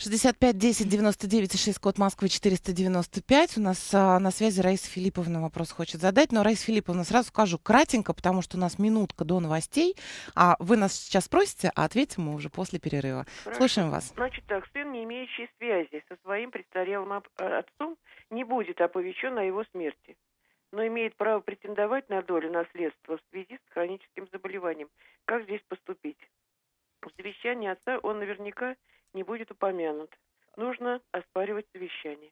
65 10 99 6, код Москвы 495. У нас а, на связи Раиса Филипповна вопрос хочет задать. Но, Раиса Филипповна, сразу скажу кратенько, потому что у нас минутка до новостей. А вы нас сейчас спросите, а ответим мы уже после перерыва. Хорошо. Слушаем вас. Значит так, сын, не имеющий связи со своим престарелым э, отцом, не будет оповещен о его смерти но имеет право претендовать на долю наследства в связи с хроническим заболеванием. Как здесь поступить? В завещании отца он наверняка не будет упомянут. Нужно оспаривать совещание.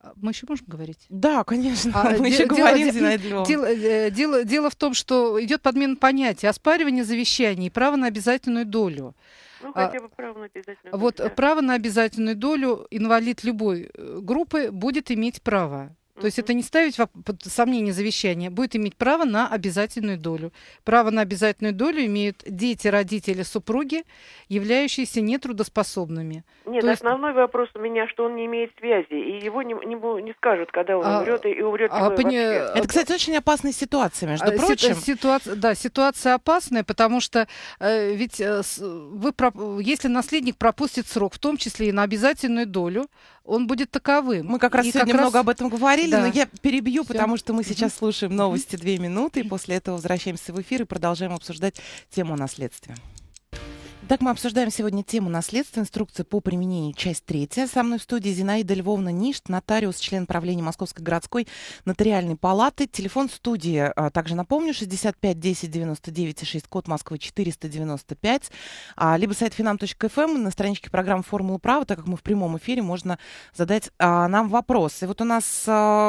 А, мы еще можем говорить? Да, конечно. А, <laughs> Мы де- еще дело, говорим, де- дело, э, дело, дело в том, что идет подмена понятия Оспаривание завещаний и право на обязательную долю. Ну, а, хотя бы право на обязательную долю. Вот право на обязательную долю инвалид любой э, группы будет иметь право. То есть это не ставить под сомнение завещание, будет иметь право на обязательную долю. Право на обязательную долю имеют дети, родители, супруги, являющиеся нетрудоспособными. Нет, То основной есть... вопрос у меня, что он не имеет связи, и его не, не, не скажут, когда он а, умрет, и умрет а, пони... Э, это, кстати, очень опасная ситуация, между а, прочим. Ситуация, да, ситуация опасная, потому что э, ведь э, вы, если наследник пропустит срок, в том числе и на обязательную долю, он будет таковым. Мы как раз и сегодня как раз... много об этом говорили Марина, ну да. я перебью, Всё. потому что мы сейчас слушаем новости две минуты, и после этого возвращаемся в эфир и продолжаем обсуждать тему наследствия. Так мы обсуждаем сегодня тему наследства, инструкции по применению, часть третья. Со мной в студии Зинаида Львовна Ништ, нотариус, член правления Московской городской нотариальной палаты. Телефон студии, а, также напомню, 65 10 99 6, код Москвы 495, а, либо сайт finam.fm, эм, на страничке программы «Формула права», так как мы в прямом эфире, можно задать а, нам вопрос. И вот у нас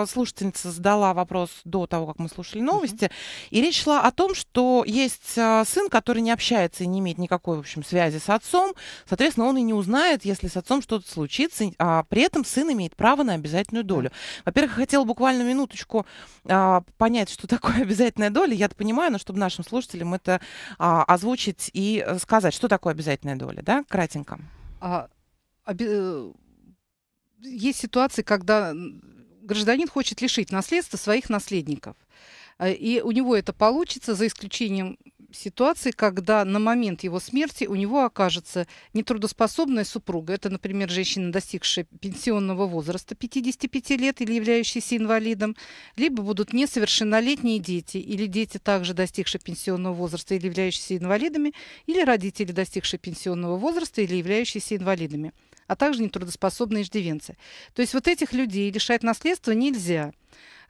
слушательница задала вопрос до того, как мы слушали новости, mm-hmm. и речь шла о том, что есть сын, который не общается и не имеет никакой, в общем, связи с отцом, соответственно, он и не узнает, если с отцом что-то случится, а при этом сын имеет право на обязательную долю. Во-первых, я хотела буквально минуточку а, понять, что <laughs> такое обязательная доля. Я-то понимаю, но чтобы нашим слушателям это а, озвучить и сказать, что такое обязательная доля, да, кратенько. А, оби... Э, есть ситуации, когда гражданин хочет лишить наследства своих наследников. Э, и у него это получится за исключением ситуации, когда на момент его смерти у него окажется нетрудоспособная супруга. Это, например, женщина, достигшая пенсионного возраста 55 лет или являющаяся инвалидом, либо будут несовершеннолетние дети или дети, также достигшие пенсионного возраста или являющиеся инвалидами, или родители, достигшие пенсионного возраста или являющиеся инвалидами а также нетрудоспособные иждивенцы. То есть вот этих людей лишать наследства нельзя.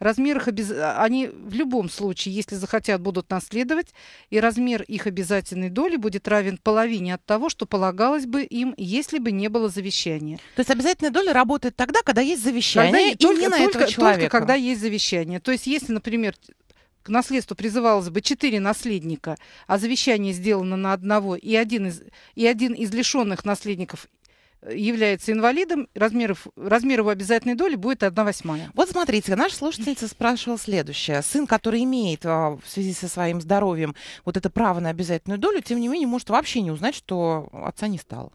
Размер их обез... они в любом случае, если захотят, будут наследовать, и размер их обязательной доли будет равен половине от того, что полагалось бы им, если бы не было завещания. То есть обязательная доля работает тогда, когда есть завещание, когда и только, не на только, этого человека. Только когда есть завещание. То есть если, например, к наследству призывалось бы четыре наследника, а завещание сделано на одного, и один из, и один из лишенных наследников является инвалидом, размеров, размер его обязательной доли будет 1 восьмая. Вот смотрите, наша слушательница спрашивала следующее. Сын, который имеет а, в связи со своим здоровьем вот это право на обязательную долю, тем не менее может вообще не узнать, что отца не стало.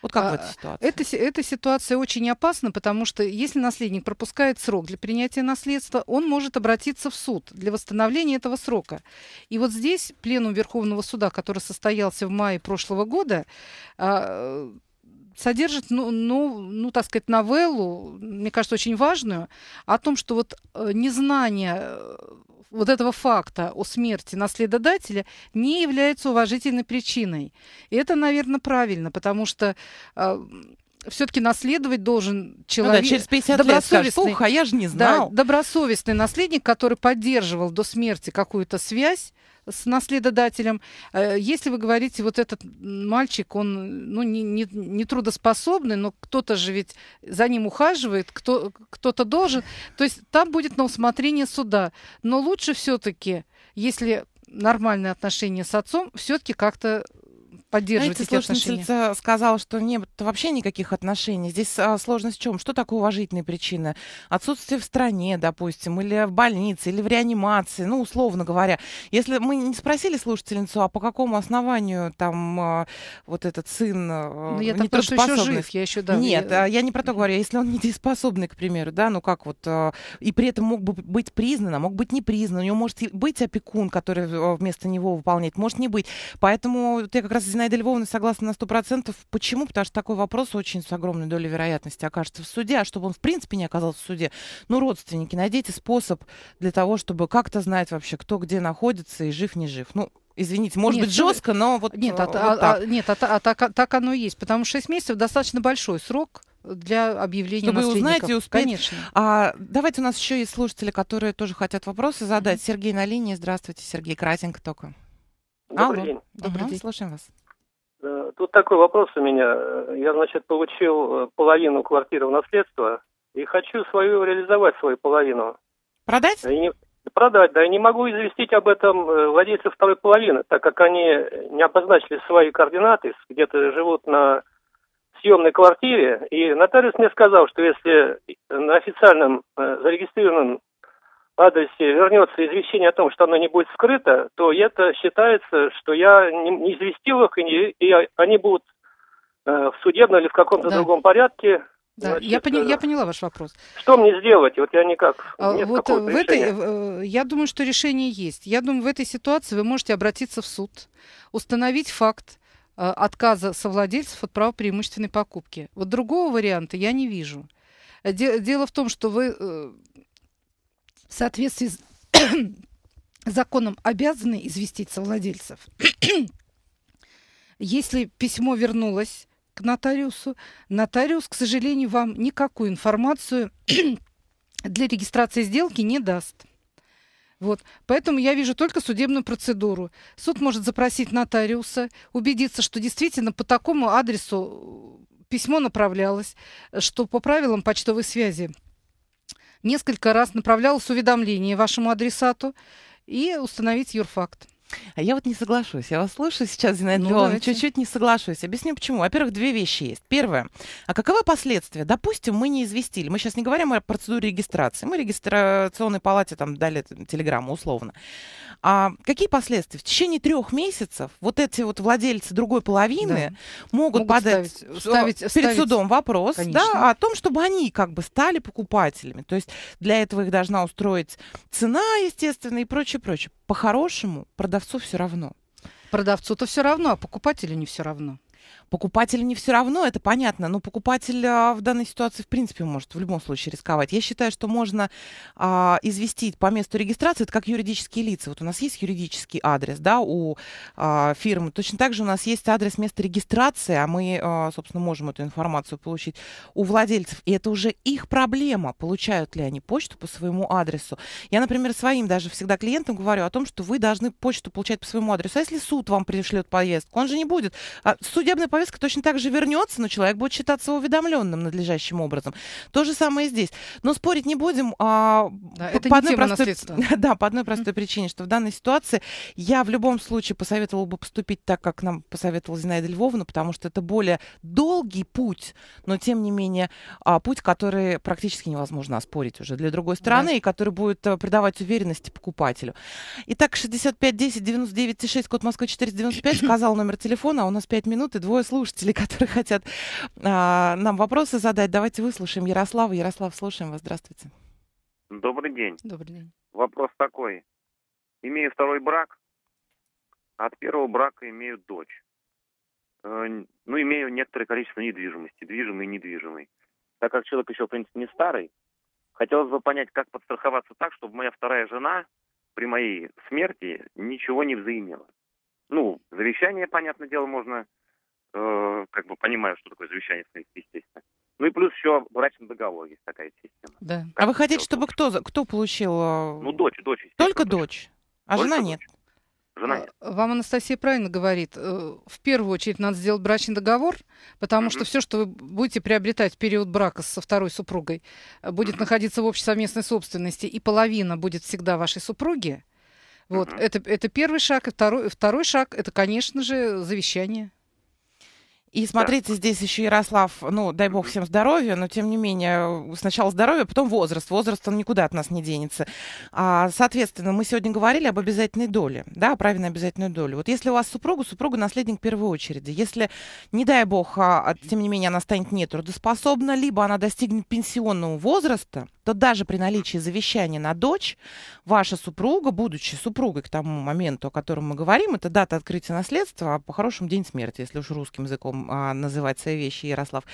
Вот как а, в этой ситуации? Эта, эта ситуация очень опасна, потому что если наследник пропускает срок для принятия наследства, он может обратиться в суд для восстановления этого срока. И вот здесь пленум Верховного суда, который состоялся в мае прошлого года, а, содержит, ну, ну, ну, так сказать, новеллу, мне кажется, очень важную, о том, что вот э, незнание э, вот этого факта о смерти наследодателя не является уважительной причиной. И это, наверное, правильно, потому что э, все-таки наследовать должен человек. Ну да, через 50 добросовестный, лет скажешь, а я же не знал. Да, добросовестный наследник, который поддерживал до смерти какую-то связь с наследодателем. Э, если вы говорите, вот этот мальчик, он ну, не, не, не трудоспособный, но кто-то же ведь за ним ухаживает, кто, кто-то должен. То есть там будет на усмотрение суда. Но лучше все-таки, если нормальные отношения с отцом, все-таки как-то поддерживать Знаете, эти отношения? сказала, что нет вообще никаких отношений. Здесь а, сложность в чем? Что такое уважительные причины? Отсутствие в стране, допустим, или в больнице, или в реанимации, ну, условно говоря. Если мы не спросили слушательницу, а по какому основанию там а, вот этот сын а, не то, что еще жив, я еще, да, Нет, я... А, я не про то говорю. Если он недееспособный, к примеру, да, ну как вот, а, и при этом мог бы быть признан, а мог быть не признан. У него может быть опекун, который а, вместо него выполняет, может не быть. Поэтому вот я как раз Зинаида Львовна согласна на 100%. Почему? Потому что такой вопрос очень с огромной долей вероятности окажется в суде. А чтобы он в принципе не оказался в суде, ну, родственники, найдите способ для того, чтобы как-то знать вообще, кто где находится и жив, не жив. Ну, Извините, может нет, быть ну, жестко, но вот нет, э, а, а, так. А, нет, а, а, так, а, так оно и есть, потому что 6 месяцев достаточно большой срок для объявления Чтобы наследников. узнать и успеть. Конечно. А, давайте у нас еще есть слушатели, которые тоже хотят вопросы задать. Mm-hmm. Сергей на линии. Здравствуйте, Сергей Кратенько только. Добрый Алло. день. Добрый угу, день. Слушаем вас. Э, тут такой вопрос у меня. Э, я, значит, получил э, половину квартиры в наследство и хочу свою реализовать, свою половину. Продать? И не, продать, да. И не могу известить об этом владельцев второй половины, так как они не обозначили свои координаты, где-то живут на съемной квартире. И нотариус мне сказал, что если на официальном зарегистрированном адресе вернется извещение о том, что оно не будет скрыто, то это считается, что я не известил их, и, не, и они будут э, в судебном или в каком-то да. другом порядке да, Значит, я, пони, я э, поняла ваш вопрос. Что мне сделать? Вот я никак. А, нет вот э, в этой, э, я думаю, что решение есть. Я думаю, в этой ситуации вы можете обратиться в суд, установить факт отказа совладельцев от права преимущественной покупки. Вот другого варианта я не вижу. Дело в том, что вы в соответствии с <coughs> законом обязаны известить совладельцев. <coughs> Если письмо вернулось к нотариусу, нотариус, к сожалению, вам никакую информацию <coughs> для регистрации сделки не даст. Вот. Поэтому я вижу только судебную процедуру. Суд может запросить нотариуса, убедиться, что действительно по такому адресу письмо направлялось, что по правилам почтовой связи несколько раз направлялось уведомление вашему адресату и установить юрфакт. А я вот не соглашусь. Я вас слушаю сейчас, Зинаида ну, чуть-чуть не соглашусь. Объясню почему. Во-первых, две вещи есть. Первое. А каковы последствия? Допустим, мы не известили. Мы сейчас не говорим о процедуре регистрации. Мы регистрационной палате там дали телеграмму условно. А какие последствия? В течение трех месяцев вот эти вот владельцы другой половины да. могут, могут подать ставить, ставить, перед ставить, судом вопрос да, о том, чтобы они как бы стали покупателями. То есть для этого их должна устроить цена, естественно, и прочее, прочее по-хорошему продавцу все равно. Продавцу-то все равно, а покупателю не все равно. Покупатель не все равно, это понятно, но покупатель а, в данной ситуации в принципе может в любом случае рисковать. Я считаю, что можно а, известить по месту регистрации, это как юридические лица. Вот у нас есть юридический адрес да, у а, фирмы, точно так же у нас есть адрес места регистрации, а мы, а, собственно, можем эту информацию получить у владельцев. И это уже их проблема, получают ли они почту по своему адресу. Я, например, своим даже всегда клиентам говорю о том, что вы должны почту получать по своему адресу. А если суд вам пришлет повестку, он же не будет. А судебная повестка повестка точно так же вернется, но человек будет считаться уведомленным надлежащим образом. То же самое и здесь. Но спорить не будем. А, да, по, это по не одной тема простой, наследства. <laughs> Да, по одной простой mm-hmm. причине, что в данной ситуации я в любом случае посоветовала бы поступить так, как нам посоветовала Зинаида Львовна, потому что это более долгий путь, но тем не менее а, путь, который практически невозможно оспорить уже для другой страны, да. и который будет э, придавать уверенности покупателю. Итак, 65 10 99 6, код Москвы 495, <coughs> сказал номер телефона, а у нас 5 минут и двое слов слушатели, <laughs> которые хотят а, нам вопросы задать. Давайте выслушаем Ярослава. Ярослав, слушаем вас. Здравствуйте. Добрый день. Добрый день. Вопрос такой. Имею второй брак, от первого брака имею дочь. Э, ну, имею некоторое количество недвижимости, движимой и недвижимой. Так как человек еще, в принципе, не старый, хотелось бы понять, как подстраховаться так, чтобы моя вторая жена при моей смерти ничего не взаимела. Ну, завещание, понятное дело, можно Э, как бы понимаю, что такое завещание, в принципе, естественно. Ну и плюс еще брачный договор есть такая система. Да. Как а вы хотите, чтобы кто, кто получил? А, ну, дочь, дочь. Только дочь, дочь. а Только жена дочь. нет? Жена нет. Вам Анастасия правильно говорит. Э, в первую очередь надо сделать брачный договор, потому mm-hmm. что все, что вы будете приобретать в период брака со второй супругой, э, будет mm-hmm. находиться в общей совместной собственности, и половина будет всегда вашей супруге. Вот, mm-hmm. это, это первый шаг. И второй, второй шаг – это, конечно же, завещание. И смотрите, да. здесь еще Ярослав, ну, дай бог всем здоровья, но тем не менее, э, сначала здоровье, а потом возраст. Возраст, он никуда от нас не денется. А, соответственно, мы сегодня говорили об обязательной доле, да, о праве на обязательную долю. Вот если у вас супруга, супруга наследник в первую очередь. Если, не дай бог, а, тем не менее, она станет нетрудоспособна, либо она достигнет пенсионного возраста, то даже при наличии завещания на дочь, ваша супруга, будучи супругой к тому моменту, о котором мы говорим, это дата открытия наследства, а по-хорошему день смерти, если уж русским языком а, называть свои вещи, Ярослав,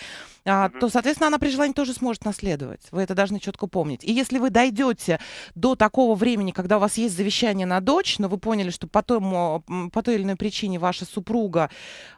а, то, соответственно, она при желании тоже сможет наследовать. Вы это должны четко помнить. И если вы дойдете до такого времени, когда у вас есть завещание на дочь, но вы поняли, что по, тому, по той или иной причине ваша супруга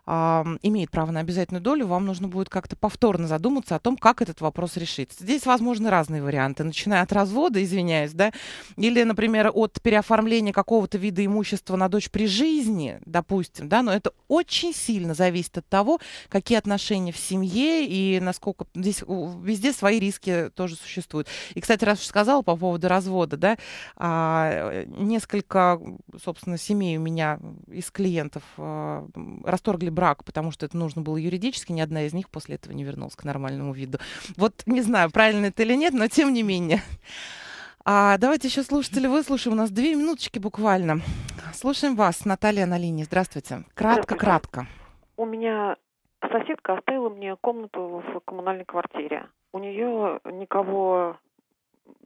а, имеет право на обязательную долю, вам нужно будет как-то повторно задуматься о том, как этот вопрос решить. Здесь возможны разные варианты, начиная от развода, извиняюсь, да, или, например, от переоформления какого-то вида имущества на дочь при жизни, допустим, да, но это очень сильно зависит от того, какие отношения в семье и насколько здесь везде свои риски тоже существуют. И, кстати, раз уж сказала по поводу развода, да, а, несколько, собственно, семей у меня из клиентов а, расторгли брак, потому что это нужно было юридически, ни одна из них после этого не вернулась к нормальному виду. Вот не знаю, правильно это или нет, но тем не менее. А давайте еще слушатели выслушаем. У нас две минуточки буквально. Слушаем вас, Наталья на линии. Здравствуйте. Кратко, Здравствуйте. кратко. У меня Соседка оставила мне комнату в коммунальной квартире. У нее никого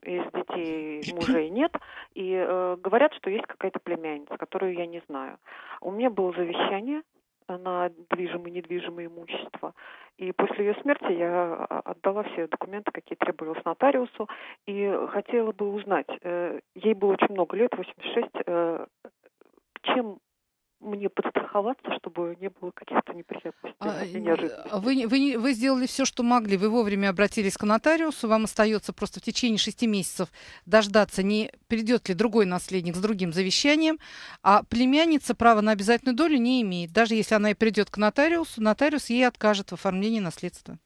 из детей мужей нет, и э, говорят, что есть какая-то племянница, которую я не знаю. У меня было завещание на движимое и недвижимое имущество. И после ее смерти я а, отдала все документы, какие требовалось нотариусу, и хотела бы узнать, э, ей было очень много лет, 86, э, чем мне подстраховаться, чтобы не было каких-то неприятностей а, Вы, вы, вы сделали все, что могли. Вы вовремя обратились к нотариусу. Вам остается просто в течение шести месяцев дождаться, не придет ли другой наследник с другим завещанием. А племянница права на обязательную долю не имеет. Даже если она и придет к нотариусу, нотариус ей откажет в оформлении наследства.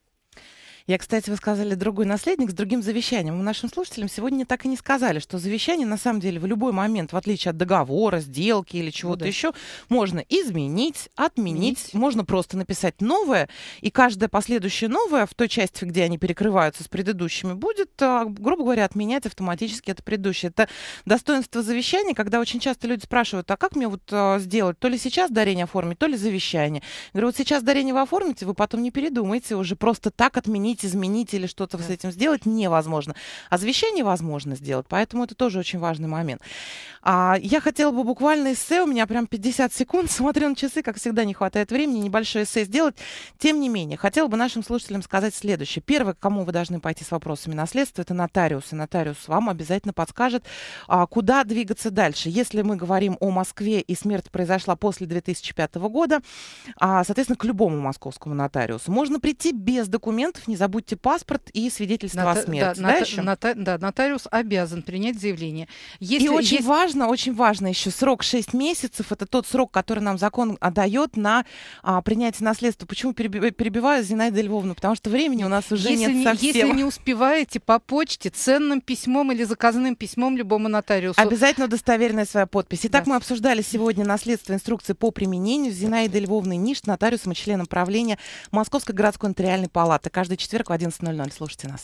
Я, кстати, вы сказали другой наследник с другим завещанием. Мы ну, нашим слушателям сегодня так и не сказали, что завещание на самом деле в любой момент, в отличие от договора, сделки или ну чего-то да. еще, можно изменить, отменить, Менить. можно просто написать новое, и каждое последующее новое в той части, где они перекрываются с предыдущими, будет, а, грубо говоря, отменять автоматически это предыдущее. Это достоинство завещания, когда очень часто люди спрашивают, а как мне вот а, сделать, то ли сейчас дарение оформить, то ли завещание. Я говорю, вот сейчас дарение вы оформите, вы потом не передумаете, уже просто так отменить отменить, изменить или что-то да. с этим сделать невозможно. А завещание возможно сделать, поэтому это тоже очень важный момент. А, я хотела бы буквально эссе, у меня прям 50 секунд, <laughs> смотрю на часы, как всегда не хватает времени, небольшое эссе сделать. Тем не менее, хотела бы нашим слушателям сказать следующее. Первое, к кому вы должны пойти с вопросами наследства, это нотариус, и нотариус вам обязательно подскажет, а, куда двигаться дальше. Если мы говорим о Москве и смерть произошла после 2005 года, а, соответственно, к любому московскому нотариусу можно прийти без документов, не забудьте паспорт и свидетельство Ната- о смерти. Да, да, еще? Ната- да, нотариус обязан принять заявление. Если, и очень есть... важно, очень важно еще срок 6 месяцев. Это тот срок, который нам закон дает на а, принятие наследства. Почему перебиваю Зинаида Львовна? Потому что времени у нас уже если нет не, совсем. Если не успеваете по почте, ценным письмом или заказным письмом любому нотариусу. Обязательно достоверная своя подпись. Итак, да. мы обсуждали сегодня наследство инструкции по применению Зинаиды Львовны Ниш, нотариусом и членом правления Московской городской нотариальной палаты. Каждый четверг в 11.00. Слушайте нас.